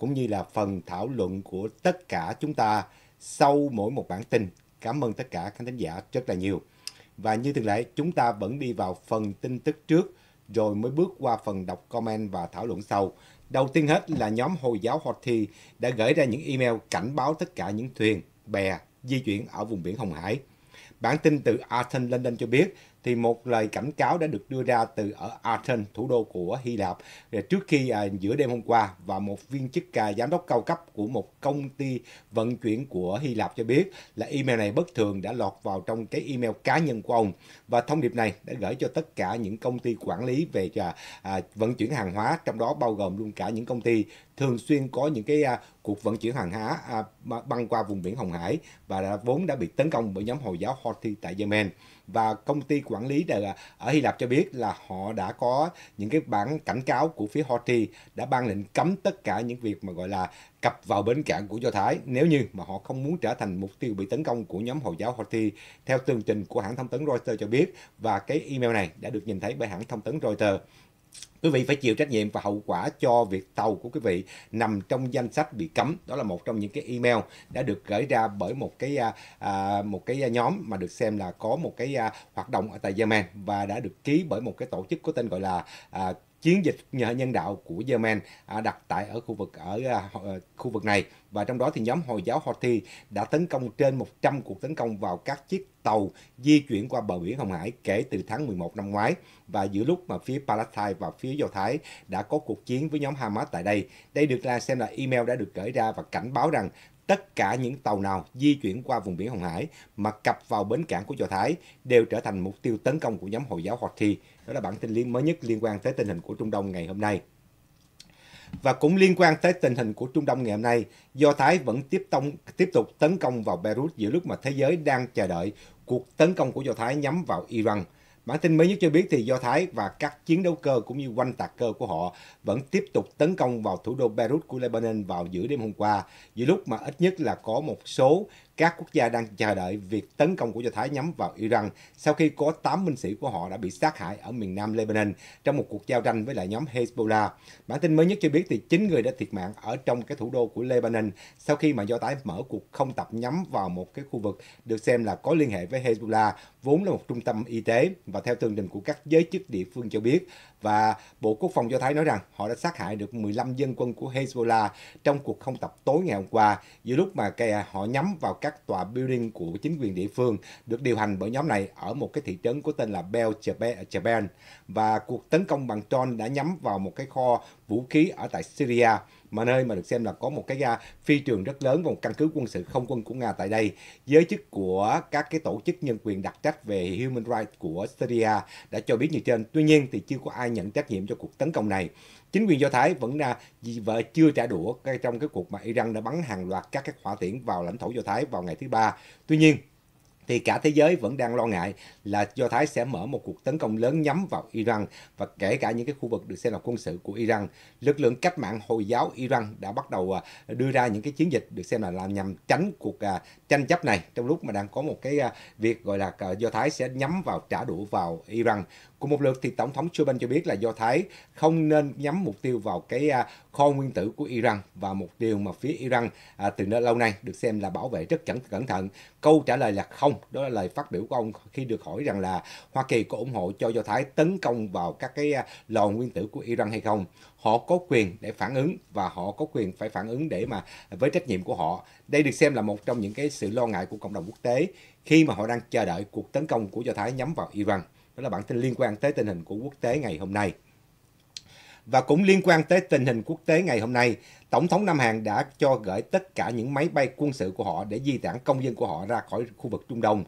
cũng như là phần thảo luận của tất cả chúng ta sau mỗi một bản tin. Cảm ơn tất cả khán thính giả rất là nhiều. Và như thường lệ, chúng ta vẫn đi vào phần tin tức trước rồi mới bước qua phần đọc comment và thảo luận sau. Đầu tiên hết là nhóm Hồi giáo thi đã gửi ra những email cảnh báo tất cả những thuyền, bè di chuyển ở vùng biển Hồng Hải. Bản tin từ Athens London cho biết thì một lời cảnh cáo đã được đưa ra từ ở Athens, thủ đô của Hy Lạp trước khi à, giữa đêm hôm qua và một viên chức à, giám đốc cao cấp của một công ty vận chuyển của Hy Lạp cho biết là email này bất thường đã lọt vào trong cái email cá nhân của ông và thông điệp này đã gửi cho tất cả những công ty quản lý về à, à, vận chuyển hàng hóa trong đó bao gồm luôn cả những công ty thường xuyên có những cái à, cuộc vận chuyển hàng hóa à, băng qua vùng biển Hồng Hải và đã, vốn đã bị tấn công bởi nhóm Hồi giáo Houthi tại Yemen và công ty quản lý là ở Hy Lạp cho biết là họ đã có những cái bản cảnh cáo của phía Houthi đã ban lệnh cấm tất cả những việc mà gọi là cập vào bến cảng của Do Thái nếu như mà họ không muốn trở thành mục tiêu bị tấn công của nhóm Hồi giáo Houthi theo tường trình của hãng thông tấn Reuters cho biết và cái email này đã được nhìn thấy bởi hãng thông tấn Reuters. Quý vị phải chịu trách nhiệm và hậu quả cho việc tàu của quý vị nằm trong danh sách bị cấm. Đó là một trong những cái email đã được gửi ra bởi một cái à, à một cái nhóm mà được xem là có một cái à, hoạt động ở tại Yemen và đã được ký bởi một cái tổ chức có tên gọi là à, chiến dịch nhân đạo của Yemen à, đặt tại ở khu vực ở à, ờ, khu vực này và trong đó thì nhóm Hồi giáo Houthi đã tấn công trên 100 cuộc tấn công vào các chiếc tàu di chuyển qua bờ biển Hồng Hải kể từ tháng 11 năm ngoái và giữa lúc mà phía Palestine và phía Do Thái đã có cuộc chiến với nhóm Hamas tại đây. Đây được là xem là email đã được gửi ra và cảnh báo rằng tất cả những tàu nào di chuyển qua vùng biển Hồng Hải mà cập vào bến cảng của Do Thái đều trở thành mục tiêu tấn công của nhóm Hồi giáo Houthi. Đó là bản tin liên mới nhất liên quan tới tình hình của Trung Đông ngày hôm nay. Và cũng liên quan tới tình hình của Trung Đông ngày hôm nay, Do Thái vẫn tiếp, tông, tiếp tục tấn công vào Beirut giữa lúc mà thế giới đang chờ đợi cuộc tấn công của Do Thái nhắm vào Iran – Bản tin mới nhất cho biết thì Do Thái và các chiến đấu cơ cũng như quanh tạc cơ của họ vẫn tiếp tục tấn công vào thủ đô Beirut của Lebanon vào giữa đêm hôm qua, giữa lúc mà ít nhất là có một số các quốc gia đang chờ đợi việc tấn công của Do Thái nhắm vào Iran sau khi có 8 binh sĩ của họ đã bị sát hại ở miền nam Lebanon trong một cuộc giao tranh với lại nhóm Hezbollah. Bản tin mới nhất cho biết thì 9 người đã thiệt mạng ở trong cái thủ đô của Lebanon sau khi mà Do Thái mở cuộc không tập nhắm vào một cái khu vực được xem là có liên hệ với Hezbollah, vốn là một trung tâm y tế và theo tường trình của các giới chức địa phương cho biết và Bộ Quốc phòng Do Thái nói rằng họ đã sát hại được 15 dân quân của Hezbollah trong cuộc không tập tối ngày hôm qua giữa lúc mà họ nhắm vào các các tòa building của chính quyền địa phương được điều hành bởi nhóm này ở một cái thị trấn có tên là Bell, Japan. Và cuộc tấn công bằng drone đã nhắm vào một cái kho vũ khí ở tại Syria mà nơi mà được xem là có một cái phi trường rất lớn và một căn cứ quân sự không quân của Nga tại đây. Giới chức của các cái tổ chức nhân quyền đặc trách về human rights của Syria đã cho biết như trên. Tuy nhiên thì chưa có ai nhận trách nhiệm cho cuộc tấn công này. Chính quyền Do Thái vẫn là vì vợ chưa trả đũa trong cái cuộc mà Iran đã bắn hàng loạt các cái hỏa tiễn vào lãnh thổ Do Thái vào ngày thứ ba. Tuy nhiên thì cả thế giới vẫn đang lo ngại là Do Thái sẽ mở một cuộc tấn công lớn nhắm vào Iran và kể cả những cái khu vực được xem là quân sự của Iran. Lực lượng cách mạng Hồi giáo Iran đã bắt đầu à, đưa ra những cái chiến dịch được xem là làm nhằm tránh cuộc à, tranh chấp này trong lúc mà đang có một cái à, việc gọi là Do Thái sẽ nhắm vào trả đũa vào Iran. Cùng một lượt thì Tổng thống joe biden cho biết là Do Thái không nên nhắm mục tiêu vào cái à, kho nguyên tử của Iran và một điều mà phía Iran à, từ lâu nay được xem là bảo vệ rất cẩn cẩn thận. Câu trả lời là không, đó là lời phát biểu của ông khi được hỏi rằng là Hoa Kỳ có ủng hộ cho Do Thái tấn công vào các cái à, lò nguyên tử của Iran hay không. Họ có quyền để phản ứng và họ có quyền phải phản ứng để mà với trách nhiệm của họ. Đây được xem là một trong những cái sự lo ngại của cộng đồng quốc tế khi mà họ đang chờ đợi cuộc tấn công của Do Thái nhắm vào Iran đó là bản tin liên quan tới tình hình của quốc tế ngày hôm nay. Và cũng liên quan tới tình hình quốc tế ngày hôm nay, Tổng thống Nam Hàn đã cho gửi tất cả những máy bay quân sự của họ để di tản công dân của họ ra khỏi khu vực Trung Đông.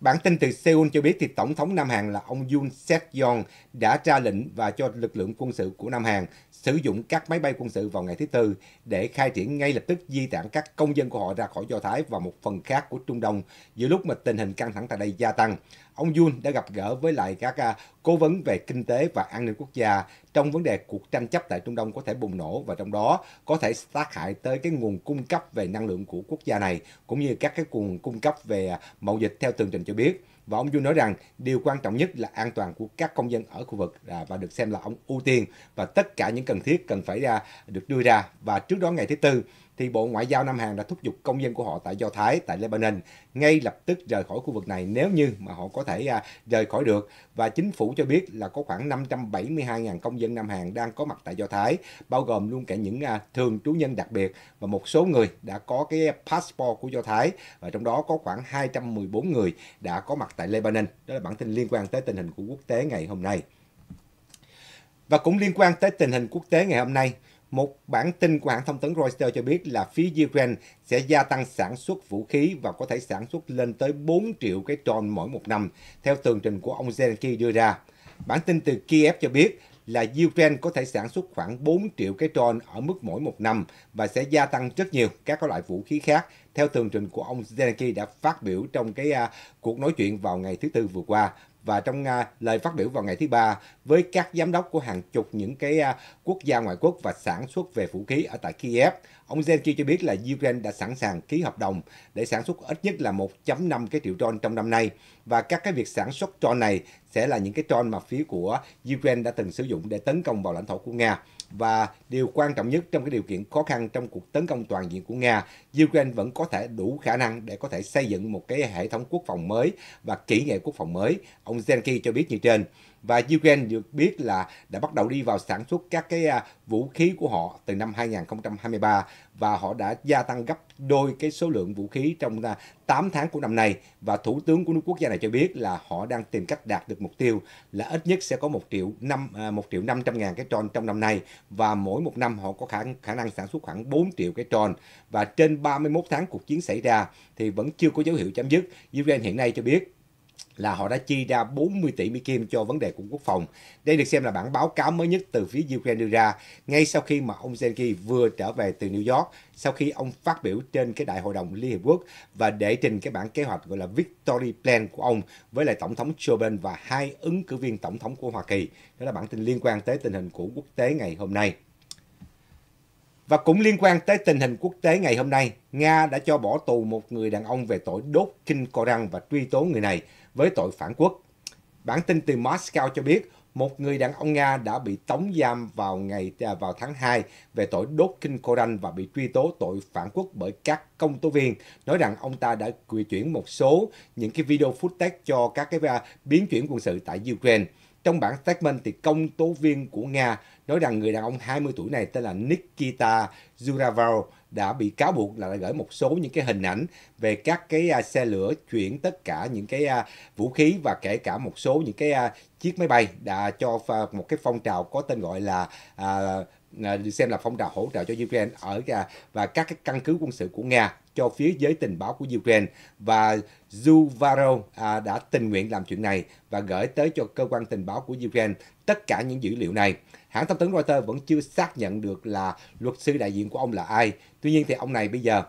Bản tin từ Seoul cho biết thì Tổng thống Nam Hàn là ông Yoon seok Yeol đã ra lệnh và cho lực lượng quân sự của Nam Hàn sử dụng các máy bay quân sự vào ngày thứ Tư để khai triển ngay lập tức di tản các công dân của họ ra khỏi Do Thái và một phần khác của Trung Đông giữa lúc mà tình hình căng thẳng tại đây gia tăng. Ông Yun đã gặp gỡ với lại các à, cố vấn về kinh tế và an ninh quốc gia trong vấn đề cuộc tranh chấp tại Trung Đông có thể bùng nổ và trong đó có thể tác hại tới cái nguồn cung cấp về năng lượng của quốc gia này cũng như các cái nguồn cung cấp về à, mậu dịch theo tường trình cho biết. Và ông Du nói rằng điều quan trọng nhất là an toàn của các công dân ở khu vực à, và được xem là ông ưu tiên và tất cả những cần thiết cần phải ra được đưa ra và trước đó ngày thứ tư thì Bộ Ngoại giao Nam Hàn đã thúc giục công dân của họ tại Do Thái, tại Lebanon ngay lập tức rời khỏi khu vực này nếu như mà họ có thể à, rời khỏi được. Và chính phủ cho biết là có khoảng 572.000 công dân Nam Hàn đang có mặt tại Do Thái, bao gồm luôn cả những à, thường trú nhân đặc biệt và một số người đã có cái passport của Do Thái và trong đó có khoảng 214 người đã có mặt tại Lebanon. Đó là bản tin liên quan tới tình hình của quốc tế ngày hôm nay. Và cũng liên quan tới tình hình quốc tế ngày hôm nay, một bản tin của hãng thông tấn Reuters cho biết là phía Ukraine sẽ gia tăng sản xuất vũ khí và có thể sản xuất lên tới 4 triệu cái tròn mỗi một năm, theo tường trình của ông Zelensky đưa ra. Bản tin từ Kiev cho biết là Ukraine có thể sản xuất khoảng 4 triệu cái tròn ở mức mỗi một năm và sẽ gia tăng rất nhiều các loại vũ khí khác, theo tường trình của ông Zelensky đã phát biểu trong cái uh, cuộc nói chuyện vào ngày thứ Tư vừa qua và trong uh, lời phát biểu vào ngày thứ ba với các giám đốc của hàng chục những cái à, quốc gia ngoại quốc và sản xuất về vũ khí ở tại Kiev. Ông Zelensky cho biết là Ukraine đã sẵn sàng ký hợp đồng để sản xuất ít nhất là 1.5 cái triệu tron trong năm nay và các cái việc sản xuất tron này sẽ là những cái tron mà phía của Ukraine đã từng sử dụng để tấn công vào lãnh thổ của Nga. Và điều quan trọng nhất trong cái điều kiện khó khăn trong cuộc tấn công toàn diện của Nga, Ukraine vẫn có thể đủ khả năng để có thể xây dựng một cái hệ thống quốc phòng mới và kỹ nghệ quốc phòng mới. Ông Zelensky cho biết như trên và Ukraine được biết là đã bắt đầu đi vào sản xuất các cái à, vũ khí của họ từ năm 2023 và họ đã gia tăng gấp đôi cái số lượng vũ khí trong 8 à, tháng của năm nay và thủ tướng của nước quốc gia này cho biết là họ đang tìm cách đạt được mục tiêu là ít nhất sẽ có 1 triệu 5 1 à, triệu 500 ngàn cái tròn trong năm nay và mỗi một năm họ có khả khả năng sản xuất khoảng 4 triệu cái tròn và trên 31 tháng cuộc chiến xảy ra thì vẫn chưa có dấu hiệu chấm dứt. Ukraine hiện nay cho biết là họ đã chi ra 40 tỷ Mỹ Kim cho vấn đề của quốc phòng. Đây được xem là bản báo cáo mới nhất từ phía Ukraine đưa ra ngay sau khi mà ông Zelensky vừa trở về từ New York sau khi ông phát biểu trên cái đại hội đồng Liên Hiệp Quốc và để trình cái bản kế hoạch gọi là Victory Plan của ông với lại Tổng thống Joe Biden và hai ứng cử viên Tổng thống của Hoa Kỳ. Đó là bản tin liên quan tới tình hình của quốc tế ngày hôm nay. Và cũng liên quan tới tình hình quốc tế ngày hôm nay, Nga đã cho bỏ tù một người đàn ông về tội đốt kinh Koran và truy tố người này với tội phản quốc. Bản tin từ Moscow cho biết một người đàn ông Nga đã bị tống giam vào ngày à, vào tháng 2 về tội đốt kinh Koran và bị truy tố tội phản quốc bởi các công tố viên, nói rằng ông ta đã quy chuyển một số những cái video footage cho các cái à, biến chuyển quân sự tại Ukraine. Trong bản statement thì công tố viên của Nga nói rằng người đàn ông 20 tuổi này tên là Nikita Zuraval đã bị cáo buộc là gửi một số những cái hình ảnh về các cái à, xe lửa chuyển tất cả những cái à, vũ khí và kể cả một số những cái à, chiếc máy bay đã cho một cái phong trào có tên gọi là xem là phong trào hỗ trợ cho Ukraine ở và các cái căn cứ quân sự của Nga cho phía giới tình báo của Ukraine và Zuvaro đã tình nguyện làm chuyện này và gửi tới cho cơ quan tình báo của Ukraine tất cả những dữ liệu này. Hãng thông tấn Reuters vẫn chưa xác nhận được là luật sư đại diện của ông là ai, tuy nhiên thì ông này bây giờ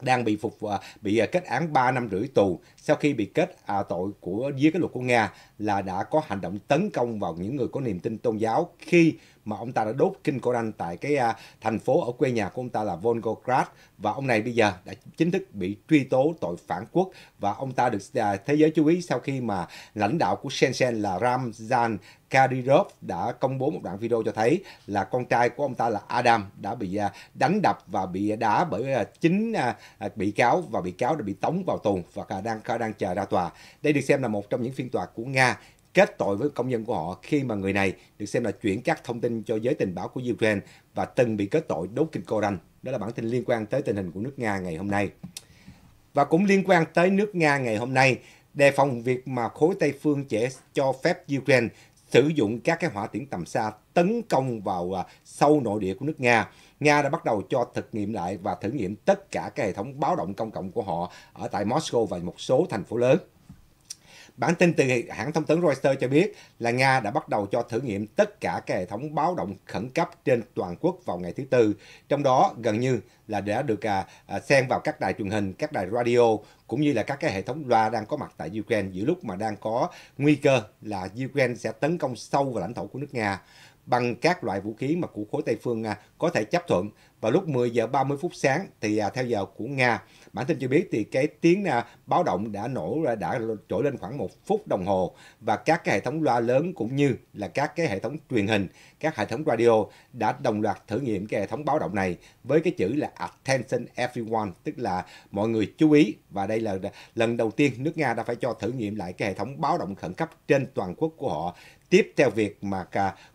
đang bị phục à, bị à, kết án 3 năm rưỡi tù sau khi bị kết à, tội của dưới cái luật của Nga là đã có hành động tấn công vào những người có niềm tin tôn giáo khi mà ông ta đã đốt kinh Koran tại cái à, thành phố ở quê nhà của ông ta là Volgograd và ông này bây giờ đã chính thức bị truy tố tội phản quốc và ông ta được à, thế giới chú ý sau khi mà lãnh đạo của Shenzhen là Ramzan Kadyrov đã công bố một đoạn video cho thấy là con trai của ông ta là Adam đã bị à, đánh đập và bị đá bởi à, chính à, bị cáo và bị cáo đã bị tống vào tù và đang đang chờ ra tòa. Đây được xem là một trong những phiên tòa của Nga kết tội với công dân của họ khi mà người này được xem là chuyển các thông tin cho giới tình báo của Ukraine và từng bị kết tội đốt kinh Koran. Đó là bản tin liên quan tới tình hình của nước Nga ngày hôm nay. Và cũng liên quan tới nước Nga ngày hôm nay, đề phòng việc mà khối Tây phương sẽ cho phép Ukraine sử dụng các cái hỏa tiễn tầm xa tấn công vào à, sâu nội địa của nước Nga. Nga đã bắt đầu cho thực nghiệm lại và thử nghiệm tất cả các hệ thống báo động công cộng của họ ở tại Moscow và một số thành phố lớn. Bản tin từ hãng thông tấn Reuters cho biết là Nga đã bắt đầu cho thử nghiệm tất cả các hệ thống báo động khẩn cấp trên toàn quốc vào ngày thứ Tư, trong đó gần như là đã được à, à, xen vào các đài truyền hình, các đài radio cũng như là các cái hệ thống loa đang có mặt tại Ukraine giữa lúc mà đang có nguy cơ là Ukraine sẽ tấn công sâu vào lãnh thổ của nước Nga bằng các loại vũ khí mà của khối Tây phương Nga à, có thể chấp thuận. và lúc 10 giờ 30 phút sáng thì à, theo giờ của Nga, bản tin cho biết thì cái tiếng à, báo động đã nổ đã trỗi lên khoảng một phút đồng hồ và các cái hệ thống loa lớn cũng như là các cái hệ thống truyền hình các hệ thống radio đã đồng loạt thử nghiệm cái hệ thống báo động này với cái chữ là Attention Everyone, tức là mọi người chú ý. Và đây là lần đầu tiên nước Nga đã phải cho thử nghiệm lại cái hệ thống báo động khẩn cấp trên toàn quốc của họ tiếp theo việc mà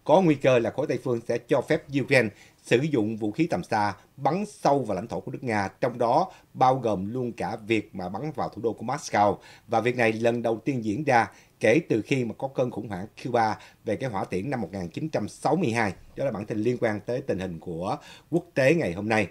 có nguy cơ là khối Tây Phương sẽ cho phép Ukraine sử dụng vũ khí tầm xa bắn sâu vào lãnh thổ của nước Nga, trong đó bao gồm luôn cả việc mà bắn vào thủ đô của Moscow. Và việc này lần đầu tiên diễn ra kể từ khi mà có cơn khủng hoảng Cuba về cái hỏa tiễn năm 1962. Đó là bản tin liên quan tới tình hình của quốc tế ngày hôm nay.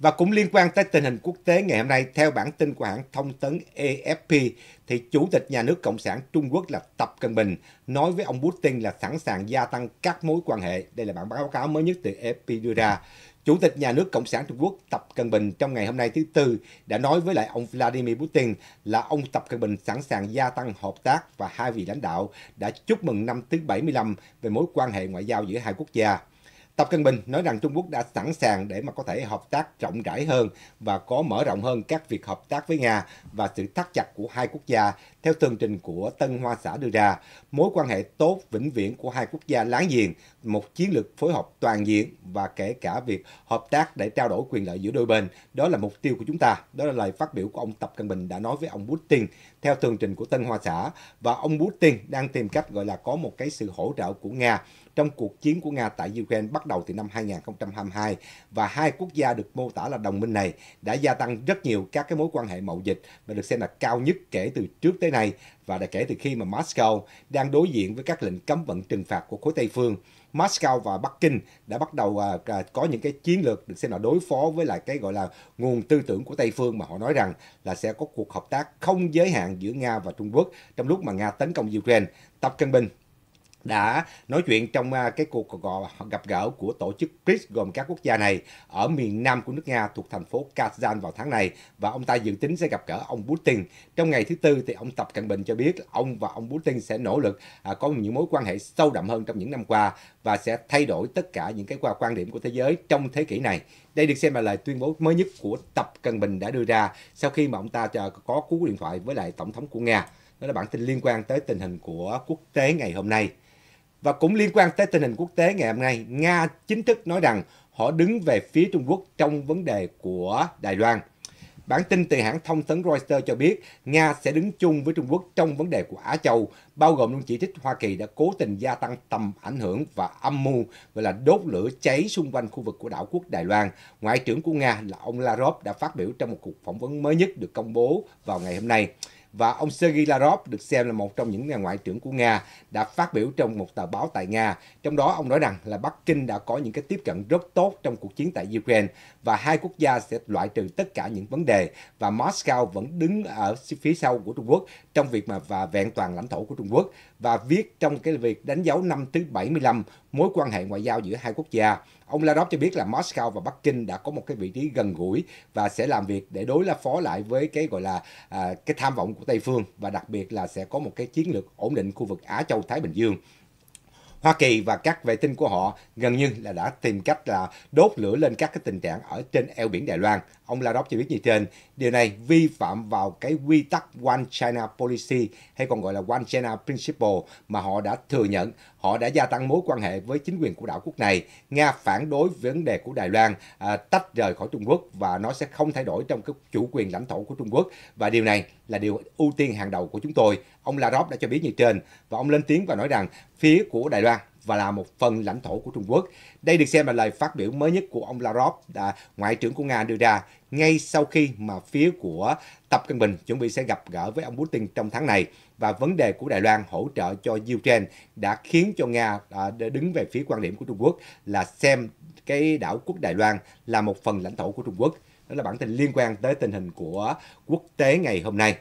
Và cũng liên quan tới tình hình quốc tế ngày hôm nay, theo bản tin của hãng thông tấn AFP, thì Chủ tịch Nhà nước Cộng sản Trung Quốc là Tập Cận Bình nói với ông Putin là sẵn sàng gia tăng các mối quan hệ. Đây là bản báo cáo mới nhất từ AFP đưa ra. Chủ tịch Nhà nước Cộng sản Trung Quốc Tập Cận Bình trong ngày hôm nay thứ Tư đã nói với lại ông Vladimir Putin là ông Tập Cận Bình sẵn sàng gia tăng hợp tác và hai vị lãnh đạo đã chúc mừng năm thứ 75 về mối quan hệ ngoại giao giữa hai quốc gia. Tập Cận Bình nói rằng Trung Quốc đã sẵn sàng để mà có thể hợp tác rộng rãi hơn và có mở rộng hơn các việc hợp tác với Nga và sự thắt chặt của hai quốc gia theo tường trình của Tân Hoa Xã đưa ra, mối quan hệ tốt vĩnh viễn của hai quốc gia láng giềng, một chiến lược phối hợp toàn diện và kể cả việc hợp tác để trao đổi quyền lợi giữa đôi bên, đó là mục tiêu của chúng ta. Đó là lời phát biểu của ông Tập Cận Bình đã nói với ông Putin theo tường trình của Tân Hoa Xã và ông Putin đang tìm cách gọi là có một cái sự hỗ trợ của Nga trong cuộc chiến của Nga tại Ukraine bắt đầu từ năm 2022 và hai quốc gia được mô tả là đồng minh này đã gia tăng rất nhiều các cái mối quan hệ mậu dịch và được xem là cao nhất kể từ trước tới nay và đã kể từ khi mà Moscow đang đối diện với các lệnh cấm vận trừng phạt của khối Tây phương Moscow và Bắc Kinh đã bắt đầu à, à, có những cái chiến lược được xem là đối phó với lại cái gọi là nguồn tư tưởng của Tây phương mà họ nói rằng là sẽ có cuộc hợp tác không giới hạn giữa Nga và Trung Quốc trong lúc mà Nga tấn công Ukraine. Tập Cận Bình đã nói chuyện trong à, cái cuộc gặp gỡ của tổ chức BRICS gồm các quốc gia này ở miền nam của nước Nga thuộc thành phố Kazan vào tháng này và ông ta dự tính sẽ gặp gỡ ông Putin. Trong ngày thứ tư thì ông Tập Cận Bình cho biết ông và ông Putin sẽ nỗ lực à, có những mối quan hệ sâu đậm hơn trong những năm qua và sẽ thay đổi tất cả những cái quan điểm của thế giới trong thế kỷ này. Đây được xem là lời tuyên bố mới nhất của Tập Cận Bình đã đưa ra sau khi mà ông ta có cú điện thoại với lại tổng thống của Nga. Đó là bản tin liên quan tới tình hình của quốc tế ngày hôm nay. Và cũng liên quan tới tình hình quốc tế ngày hôm nay, Nga chính thức nói rằng họ đứng về phía Trung Quốc trong vấn đề của Đài Loan. Bản tin từ hãng thông tấn Reuters cho biết Nga sẽ đứng chung với Trung Quốc trong vấn đề của Á Châu, bao gồm luôn chỉ trích Hoa Kỳ đã cố tình gia tăng tầm ảnh hưởng và âm mưu gọi là đốt lửa cháy xung quanh khu vực của đảo quốc Đài Loan. Ngoại trưởng của Nga là ông Lavrov đã phát biểu trong một cuộc phỏng vấn mới nhất được công bố vào ngày hôm nay và ông Sergei Lavrov được xem là một trong những nhà ngoại trưởng của Nga đã phát biểu trong một tờ báo tại Nga. Trong đó ông nói rằng là Bắc Kinh đã có những cái tiếp cận rất tốt trong cuộc chiến tại Ukraine và hai quốc gia sẽ loại trừ tất cả những vấn đề và Moscow vẫn đứng ở phía sau của Trung Quốc trong việc mà và vẹn toàn lãnh thổ của Trung Quốc và viết trong cái việc đánh dấu năm thứ 75 mối quan hệ ngoại giao giữa hai quốc gia. Ông Lavrov cho biết là Moscow và Bắc Kinh đã có một cái vị trí gần gũi và sẽ làm việc để đối là phó lại với cái gọi là à, cái tham vọng của Tây phương và đặc biệt là sẽ có một cái chiến lược ổn định khu vực Á Châu Thái Bình Dương. Hoa Kỳ và các vệ tinh của họ gần như là đã tìm cách là đốt lửa lên các cái tình trạng ở trên eo biển Đài Loan. Ông Lavrov cho biết như trên, điều này vi phạm vào cái quy tắc One China Policy hay còn gọi là One China Principle mà họ đã thừa nhận họ đã gia tăng mối quan hệ với chính quyền của đảo quốc này. Nga phản đối vấn đề của Đài Loan à, tách rời khỏi Trung Quốc và nó sẽ không thay đổi trong cái chủ quyền lãnh thổ của Trung Quốc và điều này là điều ưu tiên hàng đầu của chúng tôi. Ông Lavrov đã cho biết như trên và ông lên tiếng và nói rằng phía của Đài Loan và là một phần lãnh thổ của Trung Quốc. Đây được xem là lời phát biểu mới nhất của ông Lavrov, là Ngoại trưởng của Nga đưa ra ngay sau khi mà phía của Tập Cận Bình chuẩn bị sẽ gặp gỡ với ông Putin trong tháng này và vấn đề của Đài Loan hỗ trợ cho Ukraine đã khiến cho Nga à, đứng về phía quan điểm của Trung Quốc là xem cái đảo quốc Đài Loan là một phần lãnh thổ của Trung Quốc. Đó là bản tin liên quan tới tình hình của quốc tế ngày hôm nay.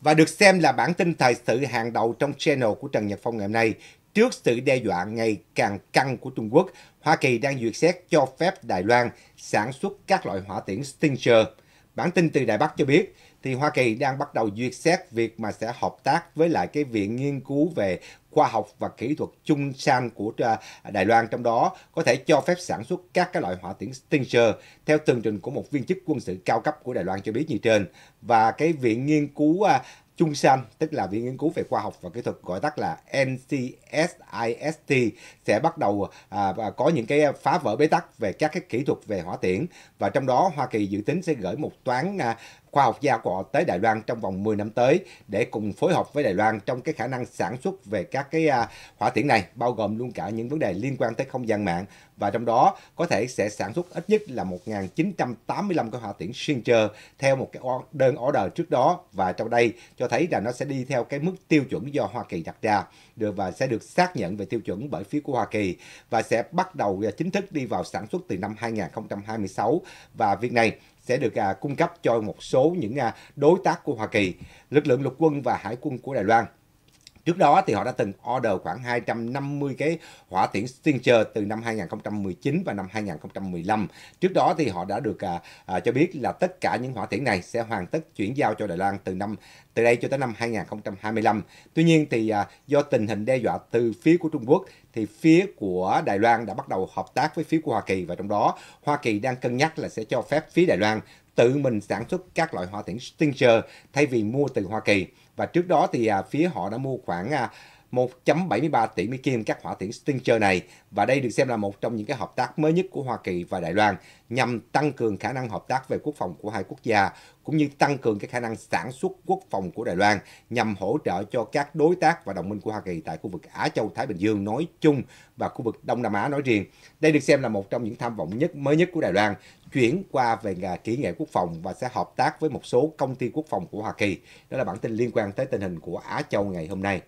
Và được xem là bản tin thời sự hàng đầu trong channel của Trần Nhật Phong ngày hôm nay. Trước sự đe dọa ngày càng căng của Trung Quốc, Hoa Kỳ đang duyệt xét cho phép Đài Loan sản xuất các loại hỏa tiễn Stinger. Bản tin từ Đài Bắc cho biết, thì Hoa Kỳ đang bắt đầu duyệt xét việc mà sẽ hợp tác với lại cái viện nghiên cứu về khoa học và kỹ thuật chung san của à, Đài Loan trong đó có thể cho phép sản xuất các cái loại hỏa tiễn Stinger theo tường trình của một viên chức quân sự cao cấp của Đài Loan cho biết như trên và cái viện nghiên cứu Trung à, San, tức là Viện Nghiên cứu về Khoa học và Kỹ thuật gọi tắt là NCSIST, sẽ bắt đầu à, có những cái phá vỡ bế tắc về các cái kỹ thuật về hỏa tiễn và trong đó Hoa Kỳ dự tính sẽ gửi một toán à, khoa học gia của họ tới Đài Loan trong vòng 10 năm tới để cùng phối hợp với Đài Loan trong cái khả năng sản xuất về các cái à, hỏa tiễn này, bao gồm luôn cả những vấn đề liên quan tới không gian mạng và trong đó có thể sẽ sản xuất ít nhất là 1985 cái hỏa tiễn Singer theo một cái đơn order trước đó và trong đây cho thấy là nó sẽ đi theo cái mức tiêu chuẩn do Hoa Kỳ đặt ra được và sẽ được xác nhận về tiêu chuẩn bởi phía của Hoa Kỳ và sẽ bắt đầu à, chính thức đi vào sản xuất từ năm 2026 và việc này sẽ được à, cung cấp cho một số những à, đối tác của Hoa Kỳ, lực lượng lục quân và hải quân của Đài Loan. Trước đó thì họ đã từng order khoảng 250 cái hỏa tiễn Stinger từ năm 2019 và năm 2015. Trước đó thì họ đã được à, à, cho biết là tất cả những hỏa tiễn này sẽ hoàn tất chuyển giao cho Đài Loan từ năm từ đây cho tới năm 2025. Tuy nhiên thì à, do tình hình đe dọa từ phía của Trung Quốc thì phía của Đài Loan đã bắt đầu hợp tác với phía của Hoa Kỳ và trong đó Hoa Kỳ đang cân nhắc là sẽ cho phép phía Đài Loan tự mình sản xuất các loại hỏa tiễn Stinger thay vì mua từ Hoa Kỳ. Và trước đó thì à, phía họ đã mua khoảng à, 1.73 tỷ Mỹ Kim các hỏa tiễn Stinger này và đây được xem là một trong những cái hợp tác mới nhất của Hoa Kỳ và Đài Loan nhằm tăng cường khả năng hợp tác về quốc phòng của hai quốc gia cũng như tăng cường cái khả năng sản xuất quốc phòng của Đài Loan nhằm hỗ trợ cho các đối tác và đồng minh của Hoa Kỳ tại khu vực Á Châu Thái Bình Dương nói chung và khu vực Đông Nam Á nói riêng. Đây được xem là một trong những tham vọng nhất mới nhất của Đài Loan chuyển qua về nghề kỹ nghệ quốc phòng và sẽ hợp tác với một số công ty quốc phòng của Hoa Kỳ. Đó là bản tin liên quan tới tình hình của Á Châu ngày hôm nay.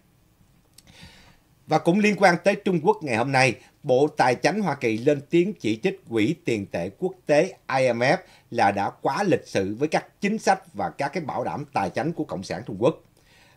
Và cũng liên quan tới Trung Quốc ngày hôm nay, Bộ Tài chánh Hoa Kỳ lên tiếng chỉ trích Quỹ tiền tệ quốc tế IMF là đã quá lịch sự với các chính sách và các cái bảo đảm tài chánh của Cộng sản Trung Quốc.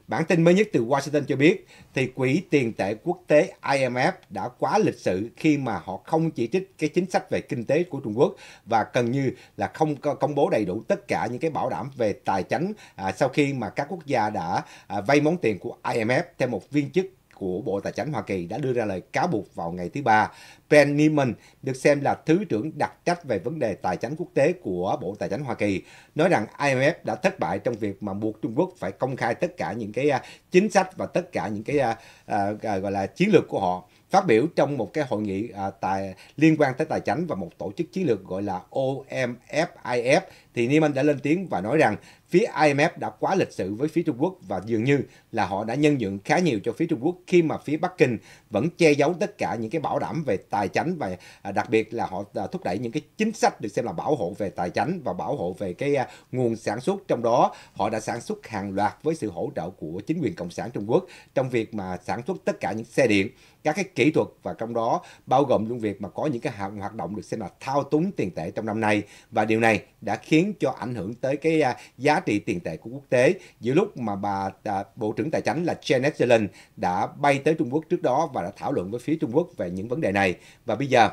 Bản tin mới nhất từ Washington cho biết thì Quỹ tiền tệ quốc tế IMF đã quá lịch sự khi mà họ không chỉ trích cái chính sách về kinh tế của Trung Quốc và gần như là không công bố đầy đủ tất cả những cái bảo đảm về tài chính à, sau khi mà các quốc gia đã à, vay món tiền của IMF theo một viên chức của Bộ Tài chính Hoa Kỳ đã đưa ra lời cáo buộc vào ngày thứ Ba. Ben Neiman được xem là Thứ trưởng đặc trách về vấn đề tài chính quốc tế của Bộ Tài chính Hoa Kỳ, nói rằng IMF đã thất bại trong việc mà buộc Trung Quốc phải công khai tất cả những cái à, chính sách và tất cả những cái à, à, à, gọi là chiến lược của họ phát biểu trong một cái hội nghị à, tài liên quan tới tài chính và một tổ chức chiến lược gọi là OMFIF thì Niemann đã lên tiếng và nói rằng phía IMF đã quá lịch sự với phía Trung Quốc và dường như là họ đã nhân nhượng khá nhiều cho phía Trung Quốc khi mà phía Bắc Kinh vẫn che giấu tất cả những cái bảo đảm về tài chính và à, đặc biệt là họ à, thúc đẩy những cái chính sách được xem là bảo hộ về tài chính và bảo hộ về cái à, nguồn sản xuất trong đó họ đã sản xuất hàng loạt với sự hỗ trợ của chính quyền cộng sản Trung Quốc trong việc mà sản xuất tất cả những xe điện các cái kỹ thuật và trong đó bao gồm luôn việc mà có những cái hoạt động được xem là thao túng tiền tệ trong năm nay và điều này đã khiến cho ảnh hưởng tới cái giá giá trị tiền tệ của quốc tế giữa lúc mà bà à, Bộ trưởng Tài chính là Janet Yellen đã bay tới Trung Quốc trước đó và đã thảo luận với phía Trung Quốc về những vấn đề này. Và bây giờ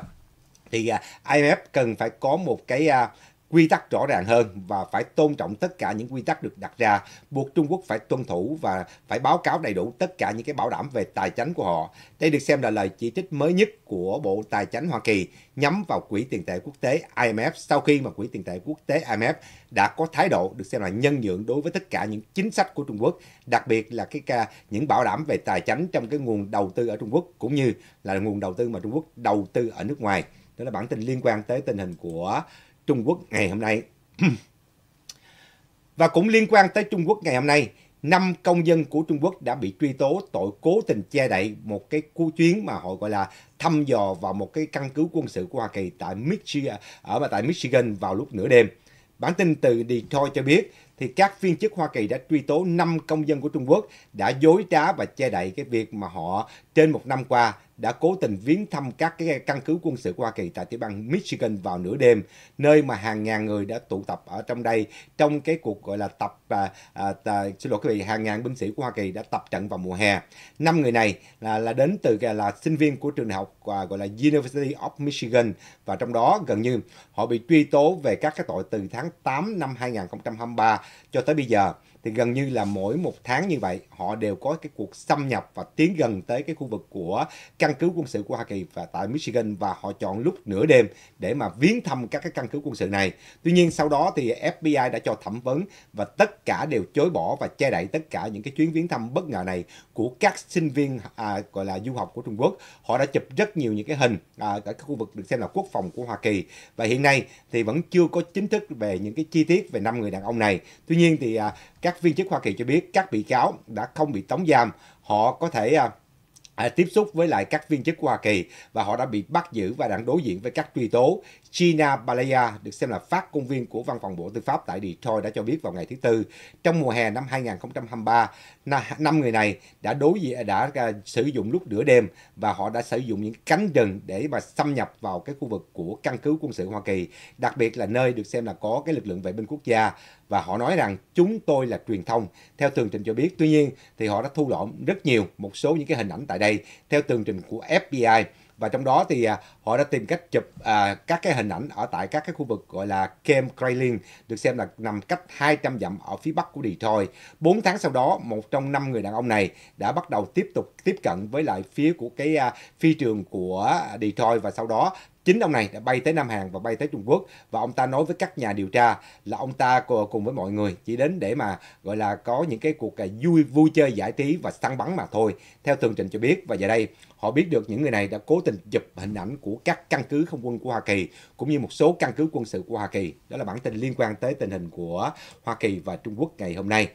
thì à, IMF cần phải có một cái à, quy tắc rõ ràng hơn và phải tôn trọng tất cả những quy tắc được đặt ra, buộc Trung Quốc phải tuân thủ và phải báo cáo đầy đủ tất cả những cái bảo đảm về tài chính của họ. Đây được xem là lời chỉ trích mới nhất của Bộ Tài chính Hoa Kỳ nhắm vào Quỹ tiền tệ quốc tế IMF sau khi mà Quỹ tiền tệ quốc tế IMF đã có thái độ được xem là nhân nhượng đối với tất cả những chính sách của Trung Quốc, đặc biệt là cái ca những bảo đảm về tài chính trong cái nguồn đầu tư ở Trung Quốc cũng như là nguồn đầu tư mà Trung Quốc đầu tư ở nước ngoài. Đó là bản tin liên quan tới tình hình của Trung Quốc ngày hôm nay. Và cũng liên quan tới Trung Quốc ngày hôm nay, 5 công dân của Trung Quốc đã bị truy tố tội cố tình che đậy một cái cú chuyến mà họ gọi là thăm dò vào một cái căn cứ quân sự của Hoa Kỳ tại Michigan, ở mà tại Michigan vào lúc nửa đêm. Bản tin từ Detroit cho biết thì các viên chức Hoa Kỳ đã truy tố 5 công dân của Trung Quốc đã dối trá và che đậy cái việc mà họ trên một năm qua đã cố tình viếng thăm các cái căn cứ quân sự của Hoa Kỳ tại tiểu bang Michigan vào nửa đêm, nơi mà hàng ngàn người đã tụ tập ở trong đây trong cái cuộc gọi là tập à, à, xin lỗi quý vị, hàng ngàn binh sĩ của Hoa Kỳ đã tập trận vào mùa hè. Năm người này là là đến từ là sinh viên của trường đại học à, gọi là University of Michigan và trong đó gần như họ bị truy tố về các cái tội từ tháng 8 năm 2023 cho tới bây giờ thì gần như là mỗi một tháng như vậy họ đều có cái cuộc xâm nhập và tiến gần tới cái khu vực của căn cứ quân sự của Hoa Kỳ và tại Michigan và họ chọn lúc nửa đêm để mà viếng thăm các cái căn cứ quân sự này. Tuy nhiên sau đó thì FBI đã cho thẩm vấn và tất cả đều chối bỏ và che đậy tất cả những cái chuyến viếng thăm bất ngờ này của các sinh viên à, gọi là du học của Trung Quốc. Họ đã chụp rất nhiều những cái hình à, ở các khu vực được xem là quốc phòng của Hoa Kỳ và hiện nay thì vẫn chưa có chính thức về những cái chi tiết về năm người đàn ông này. Tuy nhiên thì à, các viên chức Hoa Kỳ cho biết các bị cáo đã không bị tống giam, họ có thể à, À, tiếp xúc với lại các viên chức Hoa Kỳ và họ đã bị bắt giữ và đang đối diện với các truy tố. Gina Balea được xem là phát công viên của Văn phòng Bộ Tư pháp tại Detroit đã cho biết vào ngày thứ Tư. Trong mùa hè năm 2023, năm người này đã đối diện đã à, sử dụng lúc nửa đêm và họ đã sử dụng những cánh rừng để mà xâm nhập vào cái khu vực của căn cứ quân sự Hoa Kỳ, đặc biệt là nơi được xem là có cái lực lượng vệ binh quốc gia và họ nói rằng chúng tôi là truyền thông theo tường trình cho biết. Tuy nhiên thì họ đã thu lộn rất nhiều một số những cái hình ảnh tại đây theo tường trình của FBI và trong đó thì à, họ đã tìm cách chụp à, các cái hình ảnh ở tại các cái khu vực gọi là Camp Craiglin được xem là nằm cách 200 dặm ở phía bắc của Detroit. 4 tháng sau đó, một trong năm người đàn ông này đã bắt đầu tiếp tục tiếp cận với lại phía của cái à, phi trường của Detroit và sau đó chính ông này đã bay tới Nam Hàn và bay tới Trung Quốc và ông ta nói với các nhà điều tra là ông ta cùng với mọi người chỉ đến để mà gọi là có những cái cuộc à, vui vui chơi giải trí và săn bắn mà thôi theo tường trình cho biết và giờ đây họ biết được những người này đã cố tình chụp hình ảnh của của các căn cứ không quân của Hoa Kỳ cũng như một số căn cứ quân sự của Hoa Kỳ. Đó là bản tin liên quan tới tình hình của Hoa Kỳ và Trung Quốc ngày hôm nay.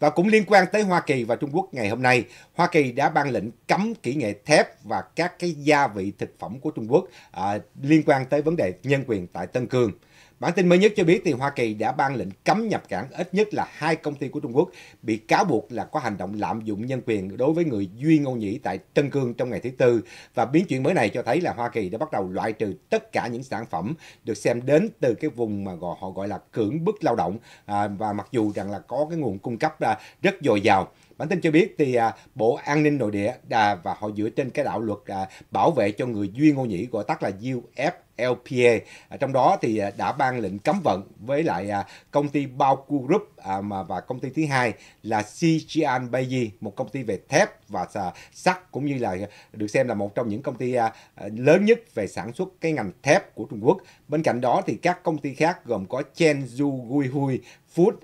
Và cũng liên quan tới Hoa Kỳ và Trung Quốc ngày hôm nay, Hoa Kỳ đã ban lệnh cấm kỹ nghệ thép và các cái gia vị thực phẩm của Trung Quốc à, liên quan tới vấn đề nhân quyền tại Tân Cương. Bản tin mới nhất cho biết thì Hoa Kỳ đã ban lệnh cấm nhập cảng ít nhất là hai công ty của Trung Quốc bị cáo buộc là có hành động lạm dụng nhân quyền đối với người Duy Ngôn Nhĩ tại Tân Cương trong ngày thứ Tư. Và biến chuyển mới này cho thấy là Hoa Kỳ đã bắt đầu loại trừ tất cả những sản phẩm được xem đến từ cái vùng mà họ gọi là cưỡng bức lao động à, và mặc dù rằng là có cái nguồn cung cấp rất dồi dào. Bản tin cho biết thì à, Bộ An ninh Nội địa à, và họ dựa trên cái đạo luật à, bảo vệ cho người duy ngô nhĩ gọi tắt là UFLPA, À, trong đó thì à, đã ban lệnh cấm vận với lại à, công ty Baoku Group à, mà và công ty thứ hai là Xinjiang Bayi, một công ty về thép và à, sắt cũng như là à, được xem là một trong những công ty à, à, lớn nhất về sản xuất cái ngành thép của Trung Quốc. Bên cạnh đó thì các công ty khác gồm có Chen Guihui Food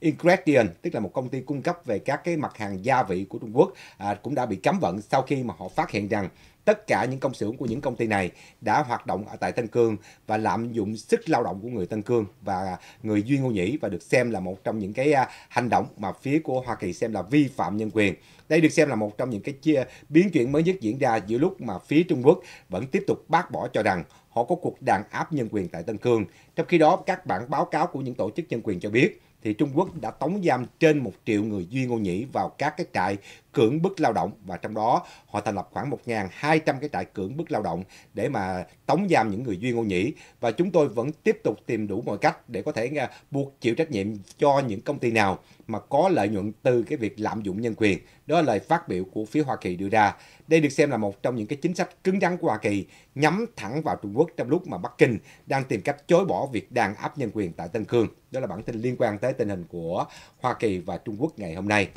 Ingredient tức là một công ty cung cấp về các cái mặt hàng gia vị của Trung Quốc à, cũng đã bị cấm vận sau khi mà họ phát hiện rằng tất cả những công xưởng của những công ty này đã hoạt động ở tại Tân Cương và lạm dụng sức lao động của người Tân Cương và người Duy Ngô Nhĩ và được xem là một trong những cái à, hành động mà phía của Hoa Kỳ xem là vi phạm nhân quyền. Đây được xem là một trong những cái chia biến chuyển mới nhất diễn ra giữa lúc mà phía Trung Quốc vẫn tiếp tục bác bỏ cho rằng họ có cuộc đàn áp nhân quyền tại Tân Cương. Trong khi đó, các bản báo cáo của những tổ chức nhân quyền cho biết, thì Trung Quốc đã tống giam trên 1 triệu người Duy Ngô Nhĩ vào các cái trại cưỡng bức lao động và trong đó họ thành lập khoảng 1.200 cái trại cưỡng bức lao động để mà tống giam những người Duy Ngô Nhĩ và chúng tôi vẫn tiếp tục tìm đủ mọi cách để có thể à, buộc chịu trách nhiệm cho những công ty nào mà có lợi nhuận từ cái việc lạm dụng nhân quyền. Đó là lời phát biểu của phía Hoa Kỳ đưa ra. Đây được xem là một trong những cái chính sách cứng rắn của Hoa Kỳ nhắm thẳng vào Trung Quốc trong lúc mà Bắc Kinh đang tìm cách chối bỏ việc đàn áp nhân quyền tại Tân Cương. Đó là bản tin liên quan tới tình hình của Hoa Kỳ và Trung Quốc ngày hôm nay.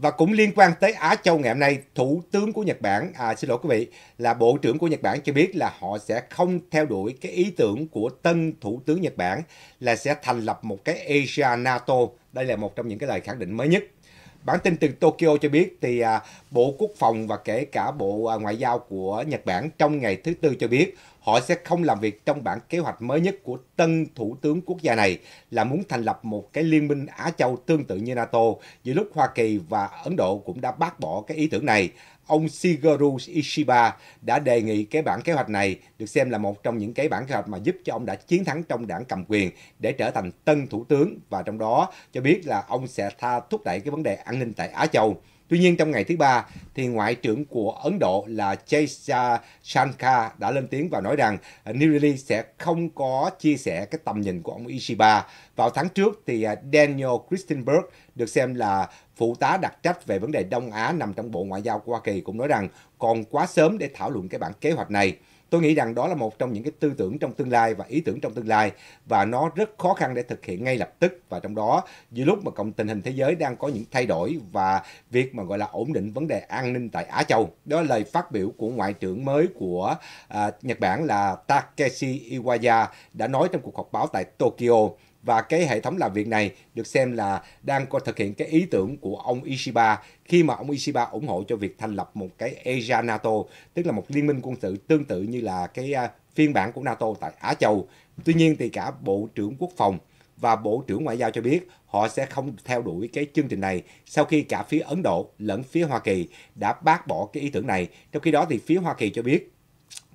Và cũng liên quan tới Á Châu ngày hôm nay, Thủ tướng của Nhật Bản, à, xin lỗi quý vị, là Bộ trưởng của Nhật Bản cho biết là họ sẽ không theo đuổi cái ý tưởng của tân Thủ tướng Nhật Bản là sẽ thành lập một cái Asia NATO. Đây là một trong những cái lời khẳng định mới nhất. Bản tin từ Tokyo cho biết thì à, Bộ Quốc phòng và kể cả Bộ à, Ngoại giao của Nhật Bản trong ngày thứ Tư cho biết họ sẽ không làm việc trong bản kế hoạch mới nhất của tân thủ tướng quốc gia này là muốn thành lập một cái liên minh Á Châu tương tự như NATO. Giữa lúc Hoa Kỳ và Ấn Độ cũng đã bác bỏ cái ý tưởng này, ông Shigeru Ishiba đã đề nghị cái bản kế hoạch này được xem là một trong những cái bản kế hoạch mà giúp cho ông đã chiến thắng trong đảng cầm quyền để trở thành tân thủ tướng và trong đó cho biết là ông sẽ tha thúc đẩy cái vấn đề an ninh tại Á Châu. Tuy nhiên trong ngày thứ ba thì ngoại trưởng của Ấn Độ là Jaisha Shankar đã lên tiếng và nói rằng New Delhi sẽ không có chia sẻ cái tầm nhìn của ông Ishiba. Vào tháng trước thì à, Daniel Christenberg được xem là phụ tá đặc trách về vấn đề Đông Á nằm trong Bộ Ngoại giao của Hoa Kỳ cũng nói rằng còn quá sớm để thảo luận cái bản kế hoạch này tôi nghĩ rằng đó là một trong những cái tư tưởng trong tương lai và ý tưởng trong tương lai và nó rất khó khăn để thực hiện ngay lập tức và trong đó dưới lúc mà cộng tình hình thế giới đang có những thay đổi và việc mà gọi là ổn định vấn đề an ninh tại Á Châu đó là lời phát biểu của ngoại trưởng mới của à, Nhật Bản là Takeshi Iwaya đã nói trong cuộc họp báo tại Tokyo và cái hệ thống làm việc này được xem là đang có thực hiện cái ý tưởng của ông Ishiba khi mà ông Ishiba ủng hộ cho việc thành lập một cái Asia NATO, tức là một liên minh quân sự tương tự như là cái à, phiên bản của NATO tại Á Châu. Tuy nhiên thì cả Bộ trưởng Quốc phòng và Bộ trưởng Ngoại giao cho biết họ sẽ không theo đuổi cái chương trình này sau khi cả phía Ấn Độ lẫn phía Hoa Kỳ đã bác bỏ cái ý tưởng này. Trong khi đó thì phía Hoa Kỳ cho biết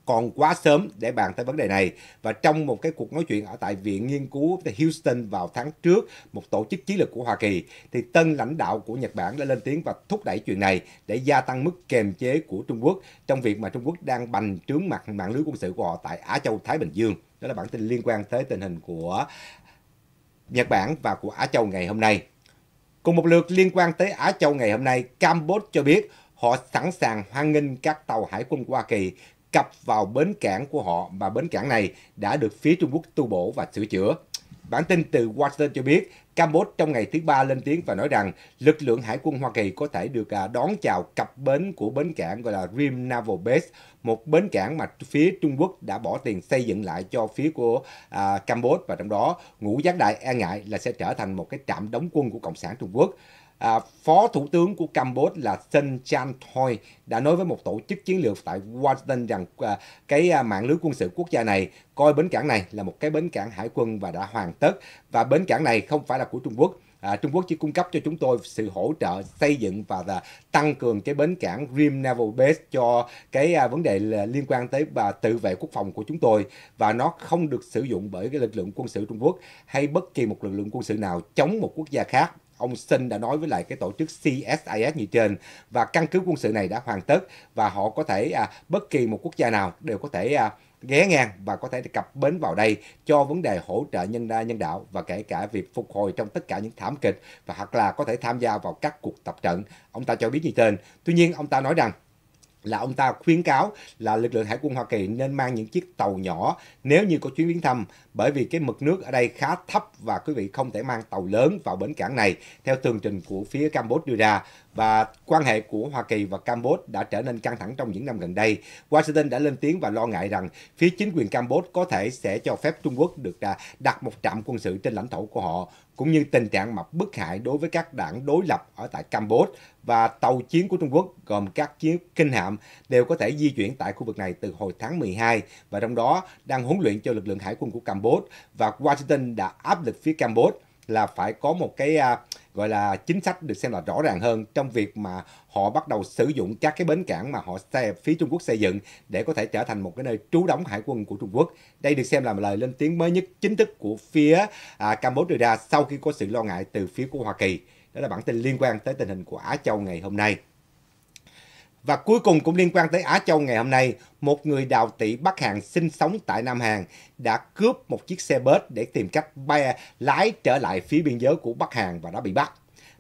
còn quá sớm để bàn tới vấn đề này. Và trong một cái cuộc nói chuyện ở tại Viện Nghiên cứu tại Houston vào tháng trước, một tổ chức chiến lược của Hoa Kỳ, thì tân lãnh đạo của Nhật Bản đã lên tiếng và thúc đẩy chuyện này để gia tăng mức kềm chế của Trung Quốc trong việc mà Trung Quốc đang bành trướng mặt mạng lưới quân sự của họ tại Á Châu Thái Bình Dương. Đó là bản tin liên quan tới tình hình của Nhật Bản và của Á Châu ngày hôm nay. Cùng một lượt liên quan tới Á Châu ngày hôm nay, Campuchia cho biết họ sẵn sàng hoan nghênh các tàu hải quân của Hoa Kỳ cập vào bến cảng của họ và bến cảng này đã được phía Trung Quốc tu bổ và sửa chữa. Bản tin từ Washington cho biết, Campuchia trong ngày thứ ba lên tiếng và nói rằng lực lượng hải quân Hoa Kỳ có thể được à, đón chào cặp bến của bến cảng gọi là Rim Naval Base, một bến cảng mà phía Trung Quốc đã bỏ tiền xây dựng lại cho phía của à, Campuchia và trong đó ngũ giác đại e ngại là sẽ trở thành một cái trạm đóng quân của Cộng sản Trung Quốc. À, Phó Thủ tướng của Campuchia là Sen Chan Thoi đã nói với một tổ chức chiến lược tại Washington rằng à, cái à, mạng lưới quân sự quốc gia này coi bến cảng này là một cái bến cảng hải quân và đã hoàn tất và bến cảng này không phải là của Trung Quốc à, Trung Quốc chỉ cung cấp cho chúng tôi sự hỗ trợ xây dựng và là tăng cường cái bến cảng Rim Naval Base cho cái à, vấn đề là liên quan tới và tự vệ quốc phòng của chúng tôi và nó không được sử dụng bởi cái lực lượng quân sự Trung Quốc hay bất kỳ một lực lượng quân sự nào chống một quốc gia khác ông Sinh đã nói với lại cái tổ chức CSIS như trên và căn cứ quân sự này đã hoàn tất và họ có thể à, bất kỳ một quốc gia nào đều có thể à, ghé ngang và có thể cập bến vào đây cho vấn đề hỗ trợ nhân nhân đạo và kể cả việc phục hồi trong tất cả những thảm kịch và hoặc là có thể tham gia vào các cuộc tập trận ông ta cho biết như trên tuy nhiên ông ta nói rằng là ông ta khuyến cáo là lực lượng hải quân Hoa Kỳ nên mang những chiếc tàu nhỏ nếu như có chuyến viếng thăm bởi vì cái mực nước ở đây khá thấp và quý vị không thể mang tàu lớn vào bến cảng này theo tường trình của phía Campuchia đưa ra và quan hệ của Hoa Kỳ và Campuchia đã trở nên căng thẳng trong những năm gần đây. Washington đã lên tiếng và lo ngại rằng phía chính quyền Campuchia có thể sẽ cho phép Trung Quốc được đặt một trạm quân sự trên lãnh thổ của họ cũng như tình trạng mập bức hại đối với các đảng đối lập ở tại Campuchia và tàu chiến của Trung Quốc gồm các chiến kinh hạm đều có thể di chuyển tại khu vực này từ hồi tháng 12 và trong đó đang huấn luyện cho lực lượng hải quân của Campuchia và Washington đã áp lực phía Campuchia là phải có một cái à, gọi là chính sách được xem là rõ ràng hơn trong việc mà họ bắt đầu sử dụng các cái bến cảng mà họ xe phía Trung Quốc xây dựng để có thể trở thành một cái nơi trú đóng hải quân của Trung Quốc. Đây được xem là một lời lên tiếng mới nhất chính thức của phía à, Campuchia sau khi có sự lo ngại từ phía của Hoa Kỳ. Đó là bản tin liên quan tới tình hình của Á Châu ngày hôm nay. Và cuối cùng cũng liên quan tới Á Châu ngày hôm nay, một người đào tỷ Bắc Hàn sinh sống tại Nam Hàn đã cướp một chiếc xe bus để tìm cách bay lái trở lại phía biên giới của Bắc Hàn và đã bị bắt.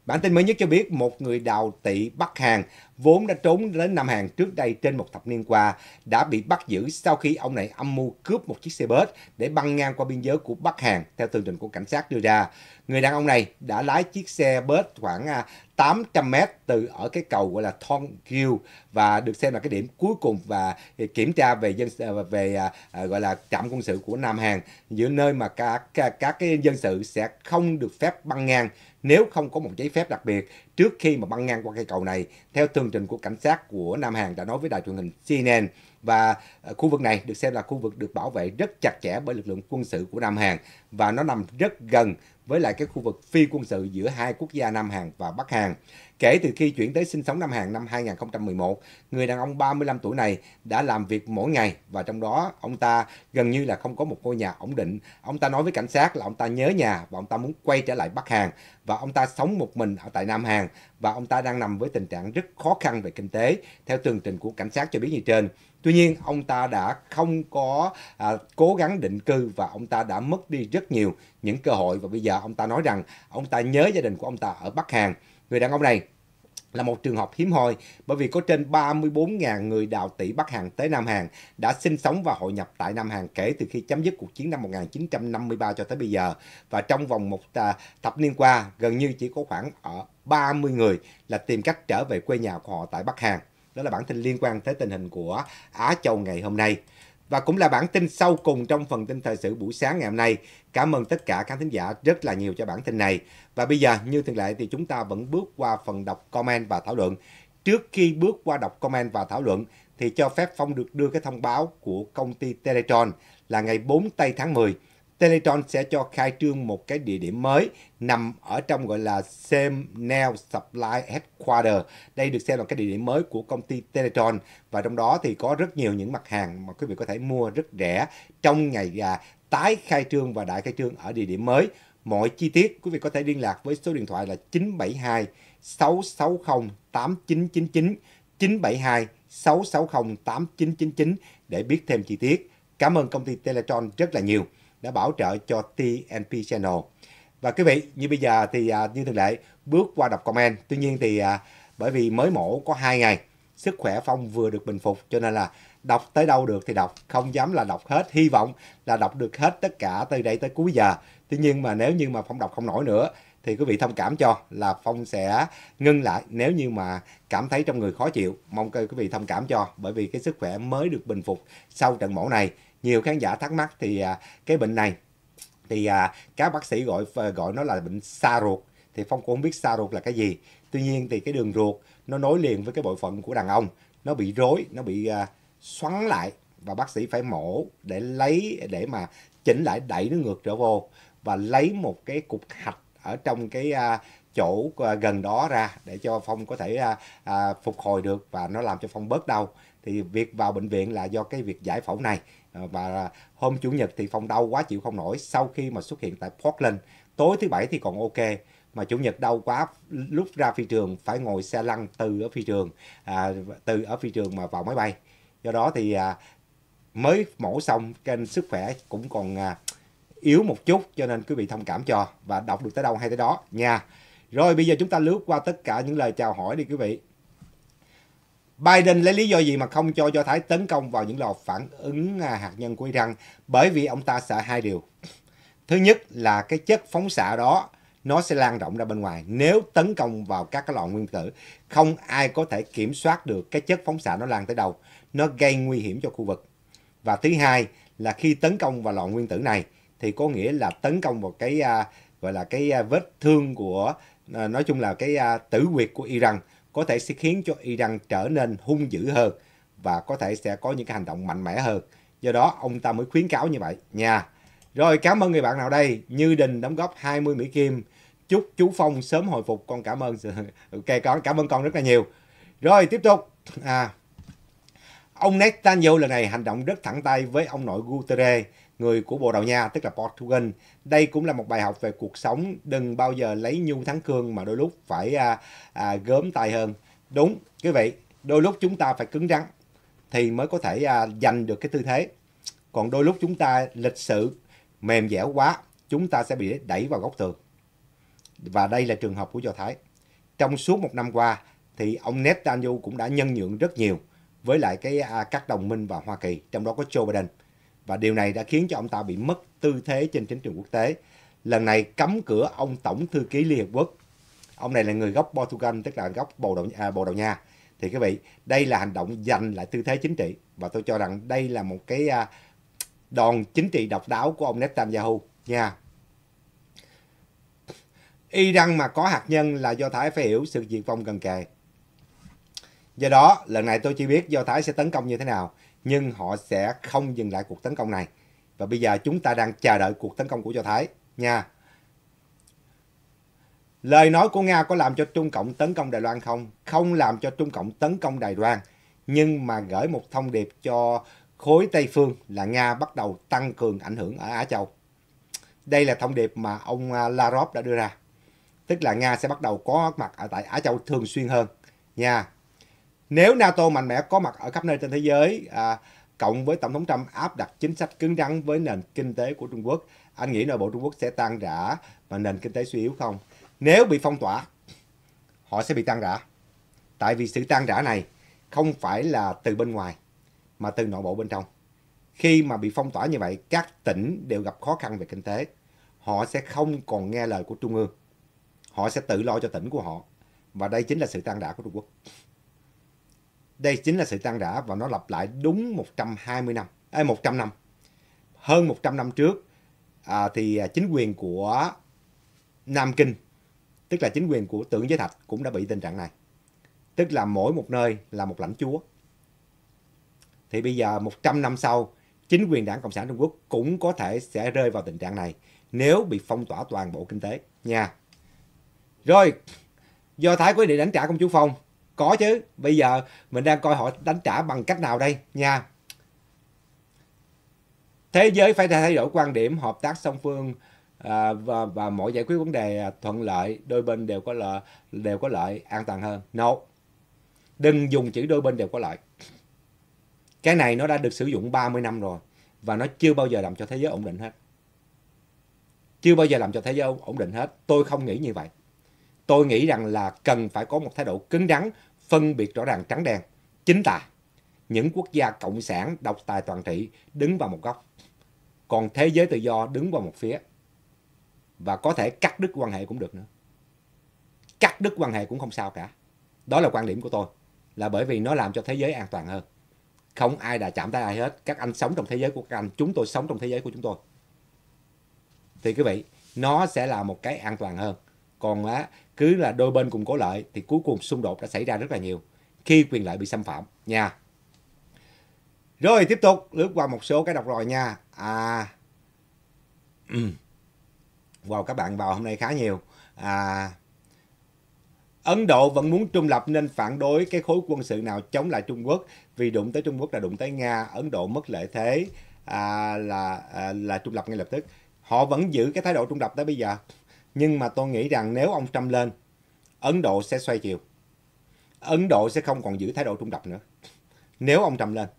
Bản tin mới nhất cho biết một người đào tị Bắc Hàn vốn đã trốn đến Nam Hàn trước đây trên một thập niên qua đã bị bắt giữ sau khi ông này âm mưu cướp một chiếc xe bus để băng ngang qua biên giới của Bắc Hàn theo tường trình của cảnh sát đưa ra. Người đàn ông này đã lái chiếc xe bus khoảng 800 à, m từ ở cái cầu gọi là Thong Gil và được xem là cái điểm cuối cùng và kiểm tra về dân à, về à, gọi là trạm quân sự của Nam Hàn giữa nơi mà các các cái dân sự sẽ không được phép băng ngang nếu không có một giấy phép đặc biệt trước khi mà băng ngang qua cây cầu này. Theo tường trình của cảnh sát của Nam Hàn đã nói với đài truyền hình CNN và ờ, khu vực này được xem là khu vực được bảo vệ rất chặt chẽ bởi lực lượng quân sự của Nam Hàn và nó nằm rất gần với lại cái khu vực phi quân sự giữa hai quốc gia Nam Hàn và Bắc Hàn. Kể từ khi chuyển tới sinh sống Nam Hàn năm 2011, người đàn ông 35 tuổi này đã làm việc mỗi ngày và trong đó ông ta gần như là không có một ngôi nhà ổn định. Ông ta nói với cảnh sát là ông ta nhớ nhà và ông ta muốn quay trở lại Bắc Hàn và ông ta sống một mình ở tại Nam Hàn và ông ta đang nằm với tình trạng rất khó khăn về kinh tế theo tường trình của cảnh sát cho biết như trên. Tuy nhiên, ông ta đã không có à, cố gắng định cư và ông ta đã mất đi rất nhiều những cơ hội và bây giờ ông ta nói rằng ông ta nhớ gia đình của ông ta ở Bắc Hàn. Người đàn ông này là một trường hợp hiếm hoi bởi vì có trên 34.000 người đào tỷ Bắc Hàn tới Nam Hàn đã sinh sống và hội nhập tại Nam Hàn kể từ khi chấm dứt cuộc chiến năm 1953 cho tới bây giờ. Và trong vòng một à, thập niên qua, gần như chỉ có khoảng ở 30 người là tìm cách trở về quê nhà của họ tại Bắc Hàn. Đó là bản tin liên quan tới tình hình của Á Châu ngày hôm nay. Và cũng là bản tin sau cùng trong phần tin thời sự buổi sáng ngày hôm nay. Cảm ơn tất cả các thính giả rất là nhiều cho bản tin này. Và bây giờ, như thường lệ thì chúng ta vẫn bước qua phần đọc comment và thảo luận. Trước khi bước qua đọc comment và thảo luận, thì cho phép Phong được đưa cái thông báo của công ty Teletron là ngày 4 tây tháng 10 Teleton sẽ cho khai trương một cái địa điểm mới nằm ở trong gọi là Semnel Supply Headquarter. Đây được xem là cái địa điểm mới của công ty Teleton và trong đó thì có rất nhiều những mặt hàng mà quý vị có thể mua rất rẻ trong ngày à, tái khai trương và đại khai trương ở địa điểm mới. Mọi chi tiết quý vị có thể liên lạc với số điện thoại là 972 660 8999 972 660 8999 để biết thêm chi tiết. Cảm ơn công ty Teletron rất là nhiều đã bảo trợ cho TNP Channel. Và quý vị, như bây giờ thì à, như thường lệ, bước qua đọc comment. Tuy nhiên thì à, bởi vì mới mổ có 2 ngày, sức khỏe Phong vừa được bình phục cho nên là đọc tới đâu được thì đọc, không dám là đọc hết. Hy vọng là đọc được hết tất cả từ đây tới cuối giờ. Tuy nhiên mà nếu như mà Phong đọc không nổi nữa thì quý vị thông cảm cho là Phong sẽ ngưng lại nếu như mà cảm thấy trong người khó chịu. Mong quý vị thông cảm cho bởi vì cái sức khỏe mới được bình phục sau trận mổ này nhiều khán giả thắc mắc thì à, cái bệnh này thì à, các bác sĩ gọi ờ, gọi nó là bệnh xa ruột thì phong cũng không biết xa ruột là cái gì tuy nhiên thì cái đường ruột nó nối liền với cái bộ phận của đàn ông nó bị rối nó bị à, xoắn lại và bác sĩ phải mổ để lấy để mà chỉnh lại đẩy nó ngược trở vô và lấy một cái cục hạch ở trong cái chỗ gần đó ra để cho phong có thể phục hồi được và nó làm cho phong bớt đau thì việc vào bệnh viện là do cái việc giải phẫu này à, và hôm chủ nhật thì phòng đau quá chịu không nổi sau khi mà xuất hiện tại Portland tối thứ bảy thì còn ok mà chủ nhật đau quá lúc ra phi trường phải ngồi xe lăn từ ở phi trường à, từ ở phi trường mà vào máy bay do đó thì à, mới mổ xong kênh sức khỏe cũng còn à, yếu một chút cho nên quý vị thông cảm cho và đọc được tới đâu hay tới đó nha rồi bây giờ chúng ta lướt qua tất cả những lời chào hỏi đi quý vị Biden lấy lý do gì mà không cho Do Thái tấn công vào những lò phản ứng à, hạt nhân của Iran bởi vì ông ta sợ hai điều. Thứ nhất là cái chất phóng xạ đó nó sẽ lan rộng ra bên ngoài nếu tấn công vào các cái lò nguyên tử. Không ai có thể kiểm soát được cái chất phóng xạ nó lan tới đâu. Nó gây nguy hiểm cho khu vực. Và thứ hai là khi tấn công vào lò nguyên tử này thì có nghĩa là tấn công vào cái à, gọi là cái à, vết thương của à, nói chung là cái à, tử huyệt của Iran có thể sẽ khiến cho Iran trở nên hung dữ hơn và có thể sẽ có những cái hành động mạnh mẽ hơn. Do đó ông ta mới khuyến cáo như vậy nha. Rồi cảm ơn người bạn nào đây, Như Đình đóng góp 20 Mỹ Kim. Chúc chú Phong sớm hồi phục, con cảm ơn. ok con, cảm ơn con rất là nhiều. Rồi tiếp tục. À, Ông Netanyahu lần này hành động rất thẳng tay với ông nội Guterres, người của Bồ Đào Nha, tức là Portugal. Đây cũng là một bài học về cuộc sống, đừng bao giờ lấy nhu thắng cương mà đôi lúc phải à, à, gớm tay hơn. Đúng, quý vị, đôi lúc chúng ta phải cứng rắn thì mới có thể à, giành được cái tư thế. Còn đôi lúc chúng ta lịch sự, mềm dẻo quá, chúng ta sẽ bị đẩy vào góc tường. Và đây là trường hợp của Do Thái. Trong suốt một năm qua, thì ông Netanyahu cũng đã nhân nhượng rất nhiều với lại cái à, các đồng minh và Hoa Kỳ, trong đó có Joe Biden. Và điều này đã khiến cho ông ta bị mất tư thế trên chính trường quốc tế. Lần này cấm cửa ông tổng thư ký Liên Hợp Quốc. Ông này là người gốc Portugal, tức là gốc Bồ Đào, à, Bồ Đào Nha. Thì các vị, đây là hành động giành lại tư thế chính trị và tôi cho rằng đây là một cái à, đòn chính trị độc đáo của ông Netanyahu nha. Iran mà có hạt nhân là do Thái phải hiểu sự diệt vong gần kề. Do đó, lần này tôi chưa biết Do Thái sẽ tấn công như thế nào, nhưng họ sẽ không dừng lại cuộc tấn công này. Và bây giờ chúng ta đang chờ đợi cuộc tấn công của Do Thái nha. Lời nói của Nga có làm cho Trung Cộng tấn công Đài Loan không? Không làm cho Trung Cộng tấn công Đài Loan, nhưng mà gửi một thông điệp cho khối Tây Phương là Nga bắt đầu tăng cường ảnh hưởng ở Á Châu. Đây là thông điệp mà ông à, Lavrov đã đưa ra. Tức là Nga sẽ bắt đầu có mặt ở tại Á Châu thường xuyên hơn. Nha. Nếu NATO mạnh mẽ có mặt ở khắp nơi trên thế giới, à, cộng với Tổng thống Trump áp đặt chính sách cứng rắn với nền kinh tế của Trung Quốc, anh nghĩ nội bộ Trung Quốc sẽ tan rã và nền kinh tế suy yếu không? Nếu bị phong tỏa, họ sẽ bị tan rã. Tại vì sự tan rã này không phải là từ bên ngoài, mà từ nội bộ bên trong. Khi mà bị phong tỏa như vậy, các tỉnh đều gặp khó khăn về kinh tế. Họ sẽ không còn nghe lời của Trung ương. Họ sẽ tự lo cho tỉnh của họ. Và đây chính là sự tan rã của Trung Quốc. Đây chính là sự tan rã và nó lặp lại đúng 120 năm, à, 100 năm. Hơn 100 năm trước à, thì à, chính quyền của Nam Kinh, tức là chính quyền của Tưởng Giới Thạch cũng đã bị tình trạng này. Tức là mỗi một nơi là một lãnh chúa. Thì bây giờ 100 năm sau, chính quyền đảng Cộng sản Trung Quốc cũng có thể sẽ rơi vào tình trạng này nếu bị phong tỏa toàn bộ kinh tế nha. Rồi, do Thái quyết định đánh trả công chúa Phong có chứ, bây giờ mình đang coi họ đánh trả bằng cách nào đây nha. Thế giới phải thay đổi quan điểm hợp tác song phương à, và, và mỗi giải quyết vấn đề thuận lợi, đôi bên đều có lợi, đều có lợi an toàn hơn. No. Đừng dùng chữ đôi bên đều có lợi. Cái này nó đã được sử dụng 30 năm rồi và nó chưa bao giờ làm cho thế giới ổn định hết. Chưa bao giờ làm cho thế giới ổn định hết. Tôi không nghĩ như vậy tôi nghĩ rằng là cần phải có một thái độ cứng rắn, phân biệt rõ ràng trắng đen. Chính tà, những quốc gia cộng sản độc tài toàn trị đứng vào một góc, còn thế giới tự do đứng vào một phía. Và có thể cắt đứt quan hệ cũng được nữa. Cắt đứt quan hệ cũng không sao cả. Đó là quan điểm của tôi. Là bởi vì nó làm cho thế giới an toàn hơn. Không ai đã chạm tay ai hết. Các anh sống trong thế giới của các anh. Chúng tôi sống trong thế giới của chúng tôi. Thì quý vị, nó sẽ là một cái an toàn hơn. Còn á, cứ là đôi bên cùng có lợi thì cuối cùng xung đột đã xảy ra rất là nhiều khi quyền lợi bị xâm phạm nha rồi tiếp tục lướt qua một số cái đọc rồi nha à wow các bạn vào hôm nay khá nhiều à Ấn Độ vẫn muốn trung lập nên phản đối cái khối quân sự nào chống lại Trung Quốc vì đụng tới Trung Quốc là đụng tới Nga Ấn Độ mất lợi thế à, là à, là trung lập ngay lập tức họ vẫn giữ cái thái độ trung lập tới bây giờ nhưng mà tôi nghĩ rằng nếu ông Trump lên, Ấn Độ sẽ xoay chiều. Ấn Độ sẽ không còn giữ thái độ trung lập nữa. Nếu ông Trump lên,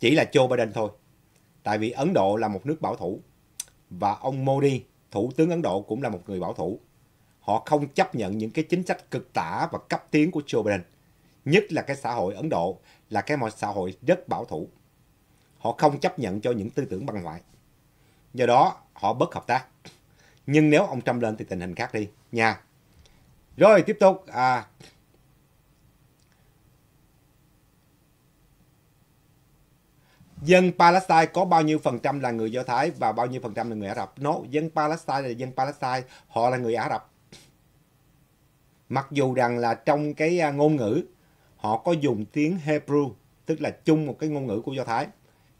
chỉ là Joe Biden thôi. Tại vì Ấn Độ là một nước bảo thủ. Và ông Modi, thủ tướng Ấn Độ cũng là một người bảo thủ. Họ không chấp nhận những cái chính sách cực tả và cấp tiến của Joe Biden. Nhất là cái xã hội Ấn Độ là cái một xã hội rất bảo thủ. Họ không chấp nhận cho những tư tưởng băng hoại. Do đó, họ bất hợp tác nhưng nếu ông Trump lên thì tình hình khác đi nha rồi tiếp tục à, dân Palestine có bao nhiêu phần trăm là người Do Thái và bao nhiêu phần trăm là người Ả Rập no, dân Palestine là dân Palestine họ là người Ả Rập mặc dù rằng là trong cái à, ngôn ngữ họ có dùng tiếng Hebrew tức là chung một cái ngôn ngữ của Do Thái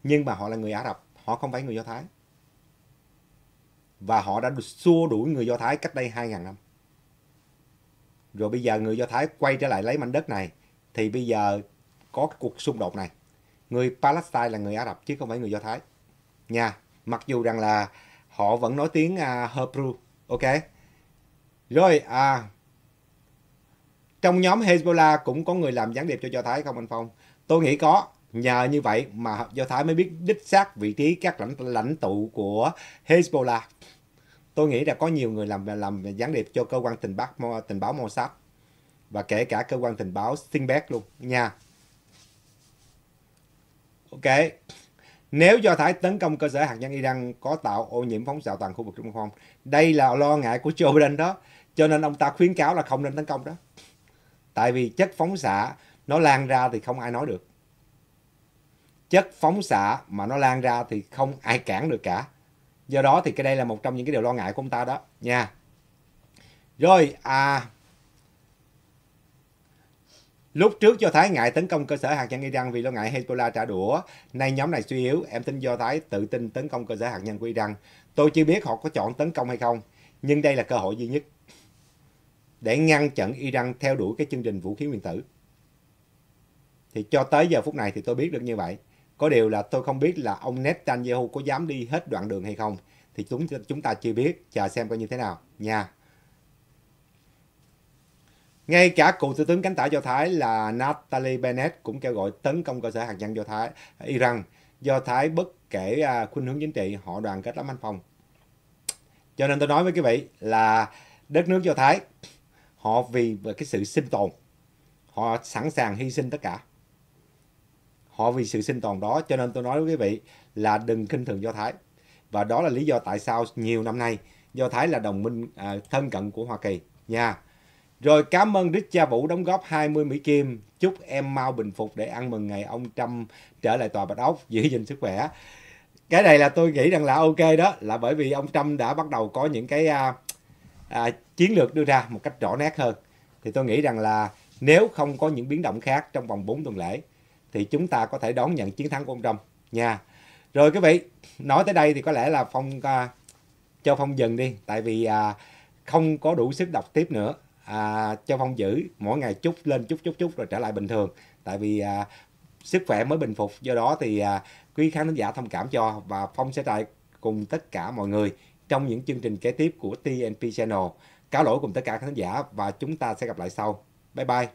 nhưng mà họ là người Ả Rập họ không phải người Do Thái và họ đã được xua đuổi người Do Thái cách đây 2.000 năm. Rồi bây giờ người Do Thái quay trở lại lấy mảnh đất này thì bây giờ có cuộc xung đột này. Người Palestine là người Ả Rập chứ không phải người Do Thái. Nha, mặc dù rằng là họ vẫn nói tiếng uh, Hebrew, ok? Rồi, à, trong nhóm Hezbollah cũng có người làm gián điệp cho Do Thái không anh Phong? Tôi nghĩ có, Nhờ như vậy mà Do Thái mới biết đích xác vị trí các lãnh lãnh tụ của Hezbollah. Tôi nghĩ là có nhiều người làm làm gián điệp cho cơ quan tình báo tình báo Mossad và kể cả cơ quan tình báo Sinbad luôn nha. Ok. Nếu Do Thái tấn công cơ sở hạt nhân Iran có tạo ô nhiễm phóng xạ toàn khu vực Trung không? Đây là lo ngại của Joe Biden đó. Cho nên ông ta khuyến cáo là không nên tấn công đó. Tại vì chất phóng xạ nó lan ra thì không ai nói được chất phóng xạ mà nó lan ra thì không ai cản được cả. Do đó thì cái đây là một trong những cái điều lo ngại của ông ta đó nha. Rồi à Lúc trước Do Thái ngại tấn công cơ sở hạt nhân Iran vì lo ngại Hezbollah trả đũa. Nay nhóm này suy yếu, em tin Do Thái tự tin tấn công cơ sở hạt nhân của Iran. Tôi chưa biết họ có chọn tấn công hay không, nhưng đây là cơ hội duy nhất để ngăn chặn Iran theo đuổi cái chương trình vũ khí nguyên tử. Thì cho tới giờ phút này thì tôi biết được như vậy. Có điều là tôi không biết là ông Netanyahu có dám đi hết đoạn đường hay không. Thì chúng chúng ta chưa biết, chờ xem coi như thế nào nha. Ngay cả cựu thủ tướng cánh tả Do Thái là Natalie Bennett cũng kêu gọi tấn công cơ sở hạt nhân Do Thái, Iran. Do Thái bất kể à, khuynh hướng chính trị, họ đoàn kết lắm anh Phong. Cho nên tôi nói với quý vị là đất nước Do Thái, họ vì cái sự sinh tồn, họ sẵn sàng hy sinh tất cả họ vì sự sinh tồn đó cho nên tôi nói với quý vị là đừng khinh thường do thái và đó là lý do tại sao nhiều năm nay do thái là đồng minh à, thân cận của hoa kỳ nha rồi cảm ơn Đức Cha Vũ đóng góp 20 Mỹ Kim. Chúc em mau bình phục để ăn mừng ngày ông Trump trở lại tòa Bạch Ốc, giữ gìn sức khỏe. Cái này là tôi nghĩ rằng là ok đó, là bởi vì ông Trump đã bắt đầu có những cái à, à, chiến lược đưa ra một cách rõ nét hơn. Thì tôi nghĩ rằng là nếu không có những biến động khác trong vòng 4 tuần lễ thì chúng ta có thể đón nhận chiến thắng của ông Trump nha. Rồi quý vị, nói tới đây thì có lẽ là Phong à, cho Phong dừng đi tại vì à, không có đủ sức đọc tiếp nữa. À, cho Phong giữ mỗi ngày chút lên chút chút chút rồi trở lại bình thường tại vì à, sức khỏe mới bình phục do đó thì à, quý khán giả thông cảm cho và Phong sẽ lại cùng tất cả mọi người trong những chương trình kế tiếp của TNP Channel. Cáo lỗi cùng tất cả khán giả và chúng ta sẽ gặp lại sau. Bye bye.